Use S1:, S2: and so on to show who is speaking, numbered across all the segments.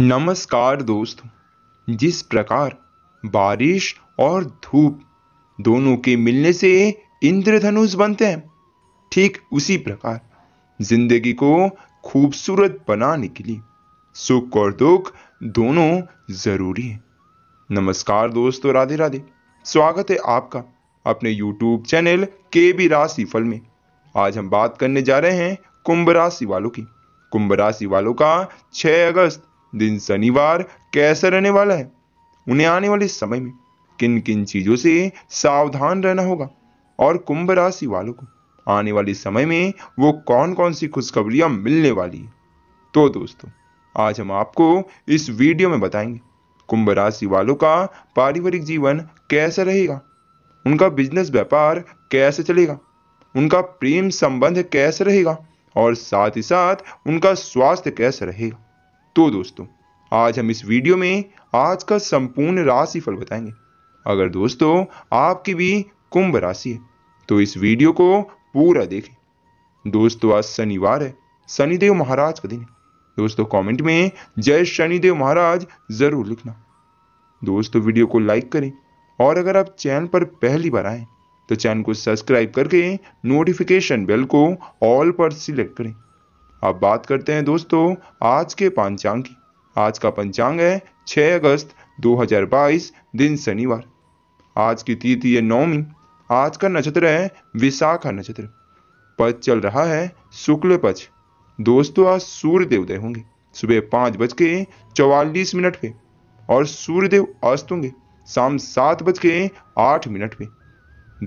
S1: नमस्कार दोस्तों जिस प्रकार बारिश और धूप दोनों के मिलने से इंद्रधनुष बनते हैं ठीक उसी प्रकार जिंदगी को खूबसूरत बनाने के लिए सुख और दुख दोनों जरूरी है नमस्कार दोस्तों राधे राधे स्वागत है आपका अपने YouTube चैनल के बी फल में आज हम बात करने जा रहे हैं कुंभ राशि वालों की कुंभ राशि वालों का 6 अगस्त दिन शनिवार कैसा रहने वाला है उन्हें आने वाले समय में किन किन चीज़ों से सावधान रहना होगा और कुंभ राशि वालों को आने वाले समय में वो कौन कौन सी खुशखबरियां मिलने वाली है तो दोस्तों आज हम आपको इस वीडियो में बताएंगे कुंभ राशि वालों का पारिवारिक जीवन कैसा रहेगा उनका बिजनेस व्यापार कैसे चलेगा उनका प्रेम संबंध कैसे रहेगा और साथ ही साथ उनका स्वास्थ्य कैसे रहेगा तो दोस्तों आज हम इस वीडियो में आज का संपूर्ण राशि फल बताएंगे अगर दोस्तों आपकी भी कुंभ राशि है तो इस वीडियो को पूरा देखें दोस्तों आज शनिवार है शनिदेव महाराज का दिन है दोस्तों कमेंट में जय शनिदेव महाराज जरूर लिखना दोस्तों वीडियो को लाइक करें और अगर आप चैनल पर पहली बार आए तो चैनल को सब्सक्राइब करके नोटिफिकेशन बेल को ऑल पर सिलेक्ट करें अब बात करते हैं दोस्तों आज के पंचांग की आज का पंचांग है 6 अगस्त 2022 दिन शनिवार आज की तिथि है नौमी आज का नक्षत्र है विशाखा नक्षत्र पद चल रहा है शुक्ल पक्ष दोस्तों आज सूर्य देवदय होंगे सुबह पाँच बज के चौवालीस मिनट पे और सूर्यदेव अस्त होंगे शाम सात बज के आठ मिनट पे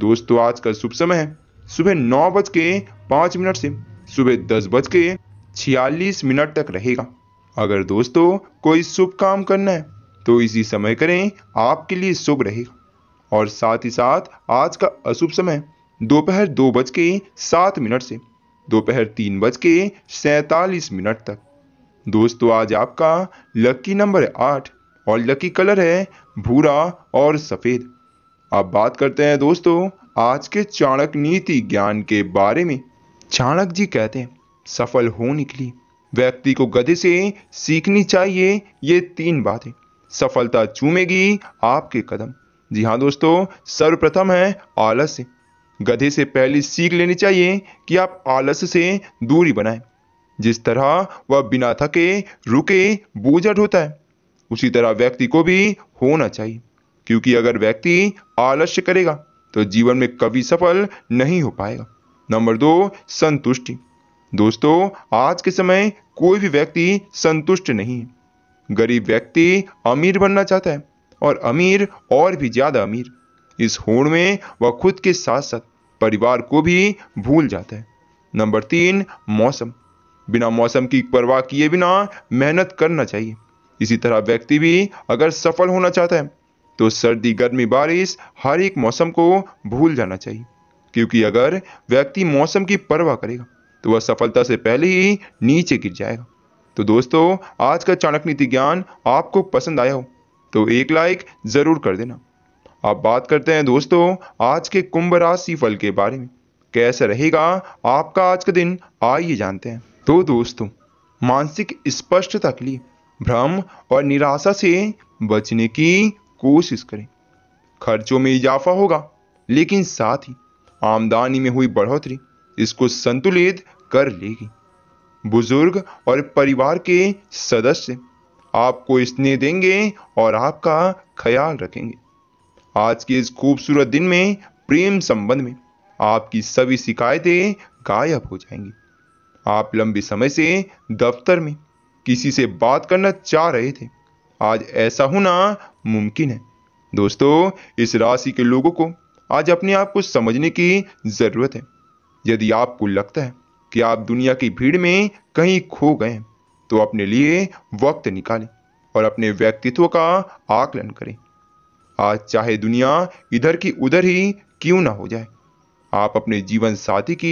S1: दोस्तों आज का शुभ समय है सुबह नौ बज के पाँच मिनट से सुबह दस बज के छियालीस मिनट तक रहेगा अगर दोस्तों कोई शुभ काम करना है तो इसी समय करें आपके लिए शुभ रहेगा और साथ ही साथ आज का अशुभ समय दोपहर दो बज के सात मिनट से दोपहर तीन बज के सैतालीस मिनट तक दोस्तों आज आपका लकी नंबर है आठ और लकी कलर है भूरा और सफ़ेद अब बात करते हैं दोस्तों आज के चाणक नीति ज्ञान के बारे में चाणक जी कहते हैं सफल हो निकली व्यक्ति को गधे से सीखनी चाहिए ये तीन बातें सफलता चूमेगी आपके कदम जी हाँ दोस्तों सर्वप्रथम है आलस्य गधे से पहले सीख लेनी चाहिए कि आप आलस्य से दूरी बनाएं जिस तरह वह बिना थके रुके बोझट होता है उसी तरह व्यक्ति को भी होना चाहिए क्योंकि अगर व्यक्ति आलस्य करेगा तो जीवन में कभी सफल नहीं हो पाएगा नंबर दो संतुष्टि दोस्तों आज के समय कोई भी व्यक्ति संतुष्ट नहीं गरीब व्यक्ति अमीर बनना चाहता है और अमीर और भी ज़्यादा अमीर इस होड़ में वह खुद के साथ साथ परिवार को भी भूल जाता है नंबर तीन मौसम बिना मौसम की परवाह किए बिना मेहनत करना चाहिए इसी तरह व्यक्ति भी अगर सफल होना चाहता है तो सर्दी गर्मी बारिश हर एक मौसम को भूल जाना चाहिए क्योंकि अगर व्यक्ति मौसम की परवाह करेगा तो वह सफलता से पहले ही नीचे गिर जाएगा तो दोस्तों आज का चाणक नीति ज्ञान आपको पसंद आया हो तो एक लाइक ज़रूर कर देना अब बात करते हैं दोस्तों आज के कुंभ राशि फल के बारे में कैसा रहेगा आपका आज का दिन आइए जानते हैं तो दोस्तों मानसिक स्पष्टता के लिए भ्रम और निराशा से बचने की कोशिश करें खर्चों में इजाफा होगा लेकिन साथ ही आमदनी में हुई बढ़ोतरी इसको संतुलित कर लेगी बुजुर्ग और परिवार के सदस्य आपको स्नेह देंगे और आपका ख्याल रखेंगे आज के इस खूबसूरत दिन में प्रेम संबंध में आपकी सभी शिकायतें गायब हो जाएंगी आप लंबे समय से दफ्तर में किसी से बात करना चाह रहे थे आज ऐसा होना मुमकिन है दोस्तों इस राशि के लोगों को आज अपने आप को समझने की ज़रूरत है यदि आपको लगता है कि आप दुनिया की भीड़ में कहीं खो गए तो अपने लिए वक्त निकालें और अपने व्यक्तित्व का आकलन करें आज चाहे दुनिया इधर की उधर ही क्यों ना हो जाए आप अपने जीवन साथी की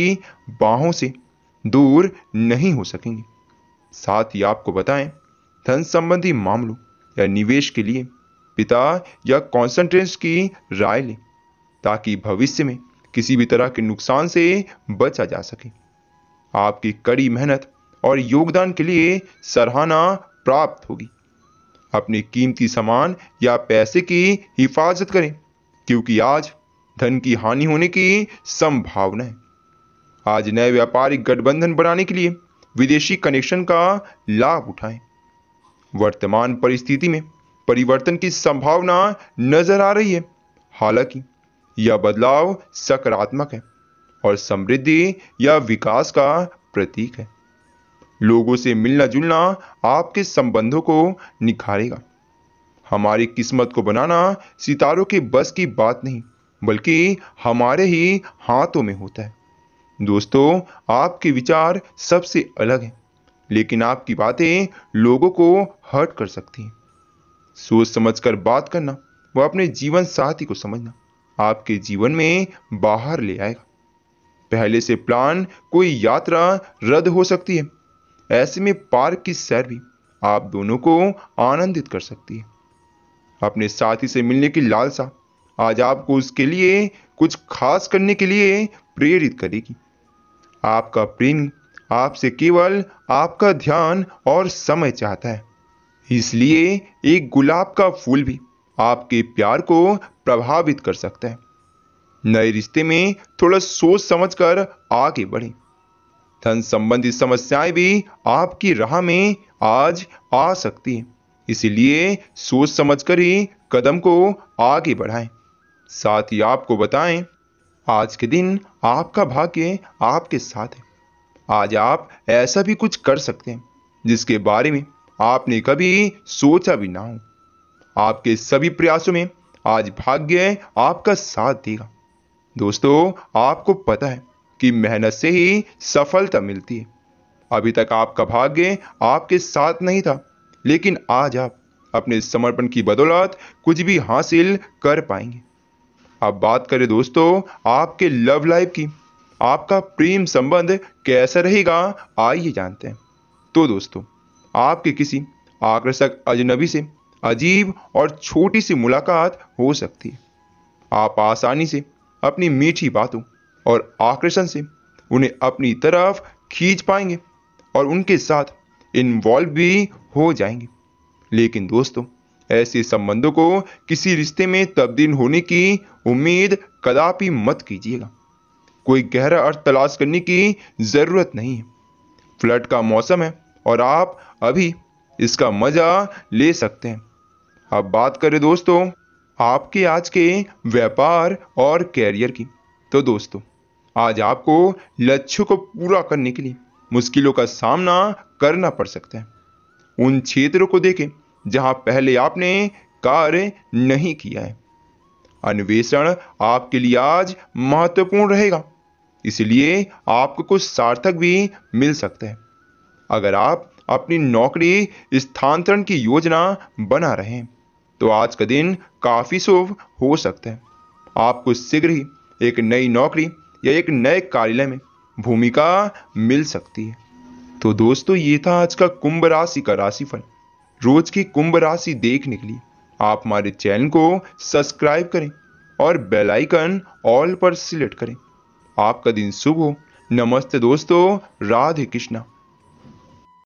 S1: बाहों से दूर नहीं हो सकेंगे साथ ही आपको बताएं धन संबंधी मामलों या निवेश के लिए पिता या कॉन्सेंट्रेंस की राय लें ताकि भविष्य में किसी भी तरह के नुकसान से बचा जा सके आपकी कड़ी मेहनत और योगदान के लिए सराहना प्राप्त होगी अपने कीमती सामान या पैसे की हिफाजत करें क्योंकि आज धन की हानि होने की संभावना है आज नए व्यापारिक गठबंधन बनाने के लिए विदेशी कनेक्शन का लाभ उठाएं वर्तमान परिस्थिति में परिवर्तन की संभावना नजर आ रही है हालांकि यह बदलाव सकारात्मक है और समृद्धि या विकास का प्रतीक है लोगों से मिलना जुलना आपके संबंधों को निखारेगा हमारी किस्मत को बनाना सितारों के बस की बात नहीं बल्कि हमारे ही हाथों में होता है दोस्तों आपके विचार सबसे अलग हैं लेकिन आपकी बातें लोगों को हर्ट कर सकती हैं सोच समझकर बात करना व अपने जीवन साथी को समझना आपके जीवन में बाहर ले आएगा पहले से प्लान कोई यात्रा रद्द हो सकती है ऐसे में पार्क की सैर भी आप दोनों को आनंदित कर सकती है अपने साथी से मिलने की लालसा आज आपको उसके लिए कुछ खास करने के लिए प्रेरित करेगी आपका प्रेम आपसे केवल आपका ध्यान और समय चाहता है इसलिए एक गुलाब का फूल भी आपके प्यार को प्रभावित कर सकता है नए रिश्ते में थोड़ा सोच समझकर आगे बढ़े धन संबंधी समस्याएं भी आपकी राह में आज आ सकती है इसीलिए सोच समझकर ही कदम को आगे बढ़ाएं साथ ही आपको बताएं आज के दिन आपका भाग्य आपके साथ है आज आप ऐसा भी कुछ कर सकते हैं जिसके बारे में आपने कभी सोचा भी ना हो आपके सभी प्रयासों में आज भाग्य आपका साथ देगा दोस्तों आपको पता है कि मेहनत से ही सफलता मिलती है अभी तक आपका भाग्य आपके साथ नहीं था लेकिन आज आप अपने समर्पण की बदौलत कुछ भी हासिल कर पाएंगे अब बात करें दोस्तों आपके लव लाइफ की आपका प्रेम संबंध कैसा रहेगा आइए जानते हैं तो दोस्तों आपके किसी आकर्षक अजनबी से अजीब और छोटी सी मुलाकात हो सकती है आप आसानी से अपनी मीठी बातों और आकर्षण से उन्हें अपनी तरफ खींच पाएंगे और उनके साथ इन्वॉल्व भी हो जाएंगे लेकिन दोस्तों ऐसे संबंधों को किसी रिश्ते में तब्दील होने की उम्मीद कदापि मत कीजिएगा कोई गहरा अर्थ तलाश करने की ज़रूरत नहीं है फ्लड का मौसम है और आप अभी इसका मज़ा ले सकते हैं अब बात करें दोस्तों आपके आज के व्यापार और कैरियर की तो दोस्तों आज आपको लक्ष्यों को पूरा करने के लिए मुश्किलों का सामना करना पड़ सकता है उन क्षेत्रों को देखें जहां पहले आपने कार्य नहीं किया है अन्वेषण आपके लिए आज महत्वपूर्ण रहेगा इसलिए आपको कुछ सार्थक भी मिल सकता है अगर आप अपनी नौकरी स्थानांतरण की योजना बना रहे हैं तो आज का दिन काफ़ी शुभ हो सकता है आपको शीघ्र ही एक नई नौकरी या एक नए कार्यालय में भूमिका मिल सकती है तो दोस्तों ये था आज का कुंभ राशि का राशिफल रोज की कुंभ राशि देखने के लिए आप हमारे चैनल को सब्सक्राइब करें और बेल आइकन ऑल पर सिलेक्ट करें आपका दिन शुभ हो नमस्ते दोस्तों राधे कृष्णा